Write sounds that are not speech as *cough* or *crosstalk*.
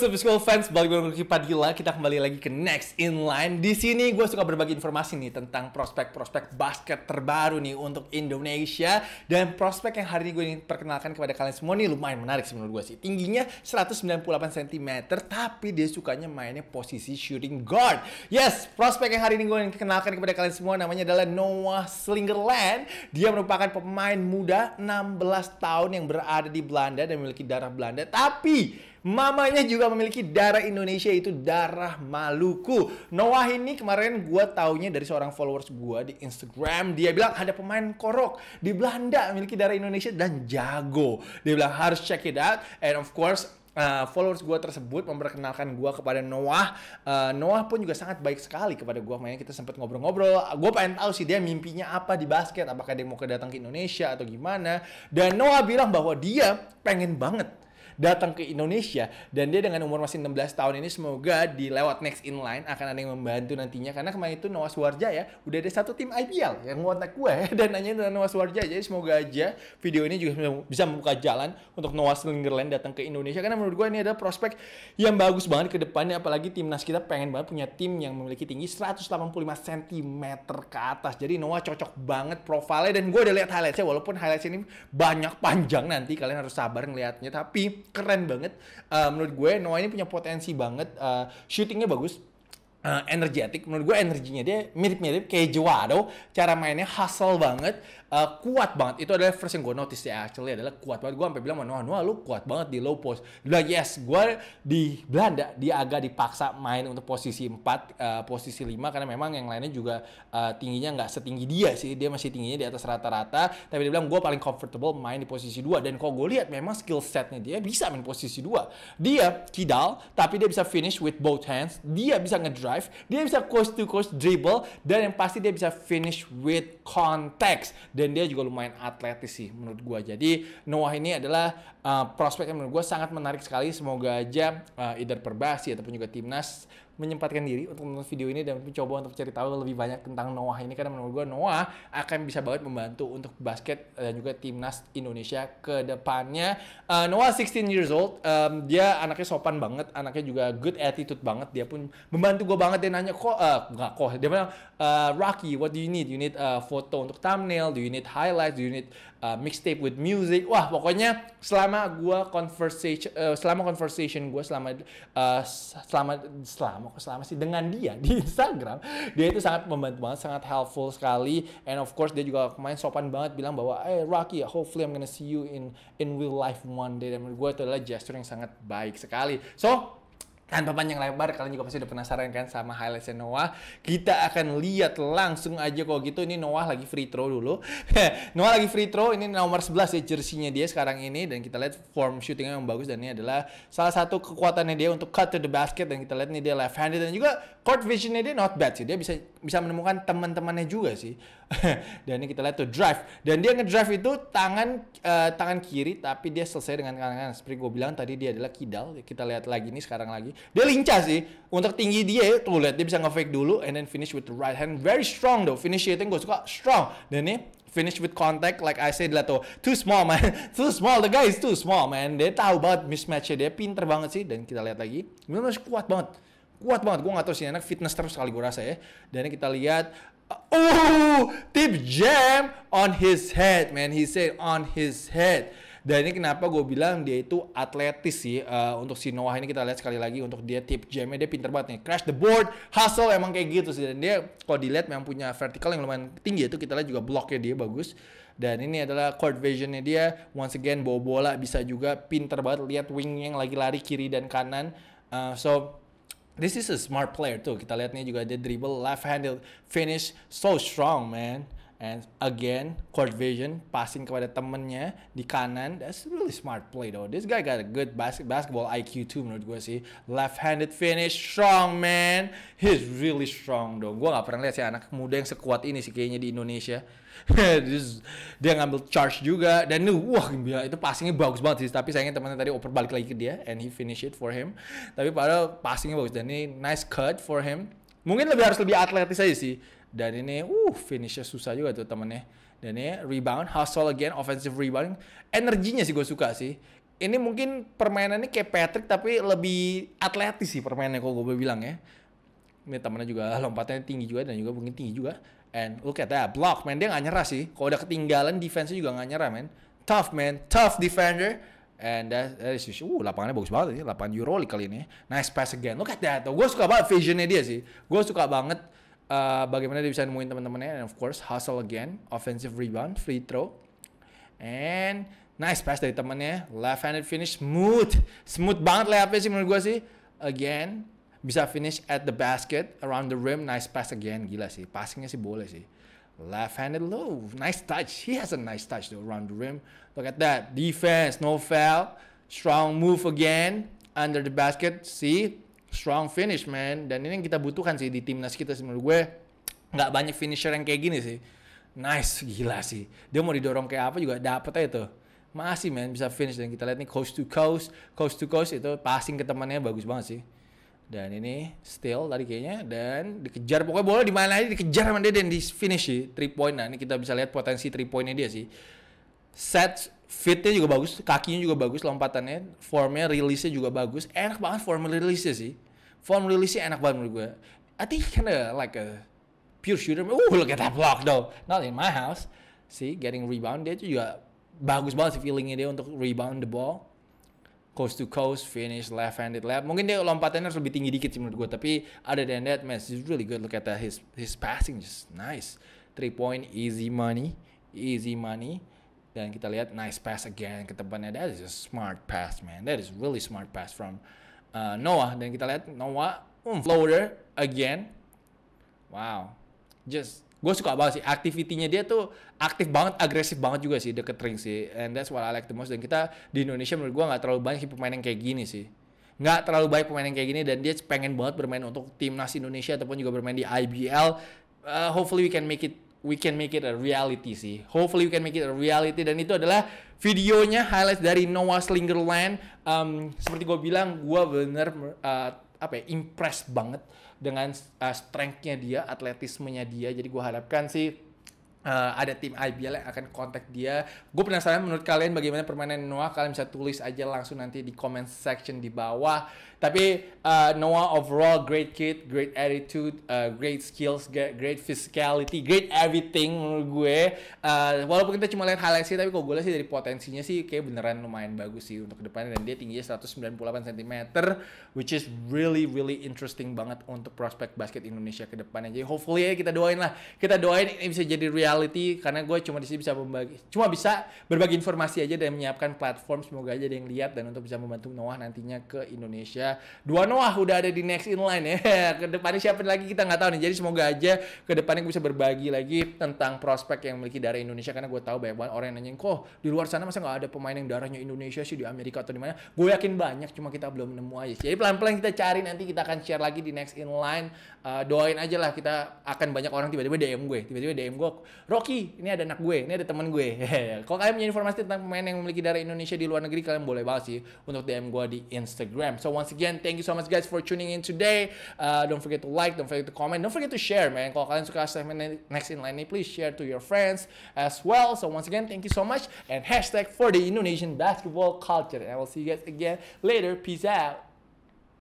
up school fans, balik dengan Ruki Padilla, kita kembali lagi ke Next in line. Di sini gue suka berbagi informasi nih tentang prospek-prospek basket terbaru nih untuk Indonesia. Dan prospek yang hari ini gue ingin perkenalkan kepada kalian semua nih lumayan menarik sih menurut gue sih. Tingginya 198 cm, tapi dia sukanya mainnya posisi shooting guard. Yes, prospek yang hari ini gue ingin perkenalkan kepada kalian semua namanya adalah Noah Slingerland. Dia merupakan pemain muda 16 tahun yang berada di Belanda dan memiliki darah Belanda. Tapi Mamanya juga memiliki darah Indonesia itu darah Maluku. Noah ini kemarin gue taunya dari seorang followers gue di Instagram. Dia bilang ada pemain korok di Belanda memiliki darah Indonesia dan jago. Dia bilang harus check it out. And of course uh, followers gue tersebut memperkenalkan gue kepada Noah. Uh, Noah pun juga sangat baik sekali kepada gue. Makanya kita sempat ngobrol-ngobrol. Gue pengen tahu sih dia mimpinya apa di basket. Apakah dia mau kedatang ke Indonesia atau gimana. Dan Noah bilang bahwa dia pengen banget datang ke Indonesia dan dia dengan umur masih 16 tahun ini semoga di lewat next in line akan ada yang membantu nantinya karena kemarin itu Noah Suwarja ya udah ada satu tim IPL yang ngontak gue *laughs* dan nanya tentang Noah Suwarja jadi semoga aja video ini juga bisa membuka jalan untuk Noah Slingerland datang ke Indonesia karena menurut gue ini adalah prospek yang bagus banget ke depannya apalagi timnas kita pengen banget punya tim yang memiliki tinggi 185 cm ke atas jadi Noah cocok banget profilnya dan gue udah lihat highlightsnya walaupun highlights ini banyak panjang nanti kalian harus sabar ngelihatnya tapi keren banget. Uh, menurut gue Noah ini punya potensi banget. Uh, shootingnya bagus uh, eh, energetik. Menurut gue energinya dia mirip-mirip kayak Juwado. Cara mainnya hustle banget, uh, kuat banget. Itu adalah first yang gue notice ya actually adalah kuat banget. Gue sampai bilang, Noah, Noah lu kuat banget di low post. Dia bilang, yes, gue di Belanda dia agak dipaksa main untuk posisi 4, uh, eh, posisi 5. Karena memang yang lainnya juga uh, tingginya nggak setinggi dia sih. Dia masih tingginya di atas rata-rata. Tapi dia bilang, gue paling comfortable main di posisi 2. Dan kalau gue lihat memang skill setnya dia bisa main posisi 2. Dia kidal, tapi dia bisa finish with both hands. Dia bisa ngedrive drive, dia bisa coast to coast dribble dan yang pasti dia bisa finish with context dan dia juga lumayan atletis sih menurut gue. Jadi Noah ini adalah uh, prospek yang menurut gue sangat menarik sekali. Semoga aja uh, either perbasi ataupun juga timnas menyempatkan diri untuk menonton video ini dan mencoba untuk cari tahu lebih banyak tentang Noah ini karena menurut gue Noah akan bisa banget membantu untuk basket dan juga timnas Indonesia ke depannya. Uh, Noah 16 years old, um, dia anaknya sopan banget, anaknya juga good attitude banget. Dia pun membantu gue banget dia nanya kok uh, eh, nggak kok dia bilang uh, Rocky what do you need? You need a foto untuk thumbnail, do you need highlights, do you need uh, mixtape with music? Wah pokoknya selama gue conversation uh, selama conversation gue selama uh, selama selama mau selama sih dengan dia di Instagram dia itu sangat membantu banget sangat helpful sekali and of course dia juga kemarin sopan banget bilang bahwa eh hey, Rocky hopefully I'm gonna see you in in real life one day dan gue itu adalah gesture yang sangat baik sekali so tanpa panjang lebar, kalian juga pasti udah penasaran kan sama highlightnya Noah. Kita akan lihat langsung aja kok gitu. Ini Noah lagi free throw dulu. *laughs* Noah lagi free throw, ini nomor 11 ya jersinya dia sekarang ini. Dan kita lihat form shootingnya yang bagus. Dan ini adalah salah satu kekuatannya dia untuk cut to the basket. Dan kita lihat ini dia left handed. Dan juga court visionnya dia not bad sih. Dia bisa bisa menemukan teman-temannya juga sih. *laughs* dan ini kita lihat tuh drive. Dan dia ngedrive itu tangan uh, tangan kiri tapi dia selesai dengan tangan kanan. Seperti gue bilang tadi dia adalah kidal. Kita lihat lagi nih sekarang lagi. Dia lincah sih. Untuk tinggi dia tuh lihat dia bisa ngefake dulu and then finish with the right hand. Very strong though. Finishing gue suka strong. Dan ini finish with contact like I said lah tuh too small man *laughs* too small the guy is too small man dia tahu banget mismatchnya dia pinter banget sih dan kita lihat lagi Memang kuat banget kuat banget. Gue gak tau sih anak fitness terus kali gue rasa ya. Dan kita lihat Oh, tip jam on his head, man. He said on his head. Dan ini kenapa gue bilang dia itu atletis sih. Uh, untuk si Noah ini kita lihat sekali lagi untuk dia tip jamnya dia pinter banget nih. Crash the board, hustle emang kayak gitu sih. Dan dia kalau dilihat memang punya vertikal yang lumayan tinggi itu kita lihat juga bloknya dia bagus. Dan ini adalah court visionnya dia. Once again bawa bola bisa juga pinter banget lihat wing yang lagi lari kiri dan kanan. Uh, so This is a smart player too. Kita lihat nih juga dia dribble left handed finish so strong man. And again, court vision, passing kepada temennya di kanan. That's really smart play though. This guy got a good bas basketball IQ too menurut gue sih. Left-handed finish, strong man. He's really strong dong. Gue gak pernah lihat sih anak muda yang sekuat ini sih kayaknya di Indonesia. *laughs* This, dia ngambil charge juga. Dan ini, wah gila, itu passingnya bagus banget sih. Tapi sayangnya temennya tadi oper balik lagi ke dia. And he finish it for him. Tapi padahal passingnya bagus. Dan ini nice cut for him. Mungkin lebih harus lebih atletis aja sih dan ini uh finishnya susah juga tuh temennya dan ini rebound hustle again offensive rebound energinya sih gue suka sih ini mungkin permainannya kayak Patrick tapi lebih atletis sih permainannya kalau gue bilang ya ini temennya juga lompatnya tinggi juga dan juga mungkin tinggi juga and look at that block man dia nggak nyerah sih kalau udah ketinggalan defense juga nggak nyerah man tough man tough defender and that, that is just, uh lapangannya bagus banget sih, lapangan Euroleague kali ini nice pass again look at that oh, gue suka banget visionnya dia sih gue suka banget Eh, bagaimana dia bisa nemuin teman-temannya and of course hustle again, offensive rebound, free throw, and nice pass dari temannya, left handed finish smooth, smooth banget apa sih menurut gue sih, again bisa finish at the basket around the rim, nice pass again, gila sih, passingnya sih boleh sih. Left handed low, nice touch. He has a nice touch though around the rim. Look at that defense, no foul, strong move again under the basket. See, strong finish man dan ini yang kita butuhkan sih di timnas kita sih menurut gue nggak banyak finisher yang kayak gini sih nice gila sih dia mau didorong kayak apa juga dapet aja tuh masih man bisa finish dan kita lihat nih coast to coast coast to coast itu passing ke temannya bagus banget sih dan ini still tadi kayaknya dan dikejar pokoknya bola di mana aja dikejar sama dia dan di finish sih three point nah ini kita bisa lihat potensi three pointnya dia sih set fitnya juga bagus, kakinya juga bagus, lompatannya, formnya, release-nya juga bagus. Enak banget form rilisnya sih. Form rilisnya enak banget menurut gue. I think kinda like a pure shooter. Oh, look at that block though. Not in my house. See, getting rebound dia juga bagus banget sih feelingnya dia untuk rebound the ball. Coast to coast, finish left handed left. Mungkin dia lompatannya harus lebih tinggi dikit sih menurut gue. Tapi other than that, man, he's really good. Look at that, his his passing just nice. Three point easy money, easy money dan kita lihat nice pass again ke tempatnya that is a smart pass man that is really smart pass from uh, Noah dan kita lihat Noah um, floater again wow just gue suka banget sih aktivitinya dia tuh aktif banget agresif banget juga sih deket ring sih and that's what I like the most dan kita di Indonesia menurut gue nggak terlalu banyak pemain yang kayak gini sih nggak terlalu banyak pemain yang kayak gini dan dia pengen banget bermain untuk timnas Indonesia ataupun juga bermain di IBL uh, hopefully we can make it we can make it a reality sih. Hopefully we can make it a reality dan itu adalah videonya highlights dari Noah Slingerland. Um, seperti gue bilang, gue bener uh, apa ya, impress banget dengan uh, strengthnya dia, atletismenya dia. Jadi gue harapkan sih uh, ada tim IBL yang akan kontak dia. Gue penasaran menurut kalian bagaimana permainan Noah. Kalian bisa tulis aja langsung nanti di comment section di bawah. Tapi uh, Noah overall great kid, great attitude, uh, great skills, great physicality, great everything menurut gue. Uh, walaupun kita cuma lihat highlight sih, tapi kalau gue sih dari potensinya sih kayak beneran lumayan bagus sih untuk kedepannya. Dan dia tingginya 198 cm, which is really really interesting banget untuk prospek basket Indonesia kedepannya. Jadi hopefully ya kita doain lah, kita doain ini bisa jadi real reality karena gue cuma di sini bisa membagi cuma bisa berbagi informasi aja dan menyiapkan platform semoga aja ada yang lihat dan untuk bisa membantu Noah nantinya ke Indonesia dua Noah udah ada di next inline ya *laughs* kedepannya siapa lagi kita nggak tahu nih jadi semoga aja kedepannya gue bisa berbagi lagi tentang prospek yang memiliki darah Indonesia karena gue tahu banyak banget orang yang nanyain kok di luar sana masa nggak ada pemain yang darahnya Indonesia sih di Amerika atau di mana gue yakin banyak cuma kita belum nemu aja jadi pelan-pelan kita cari nanti kita akan share lagi di next inline uh, eh, doain aja lah kita akan banyak orang tiba-tiba DM gue ya. tiba-tiba DM gue Rocky ini ada anak gue ini ada teman gue *laughs* kalau kalian punya informasi tentang pemain yang memiliki darah Indonesia di luar negeri kalian boleh banget sih untuk DM gue di Instagram so once again thank you so much guys for tuning in today uh, don't forget to like don't forget to comment don't forget to share man kalau kalian suka segmen next in line ini please share to your friends as well so once again thank you so much and hashtag for the Indonesian basketball culture and I will see you guys again later peace out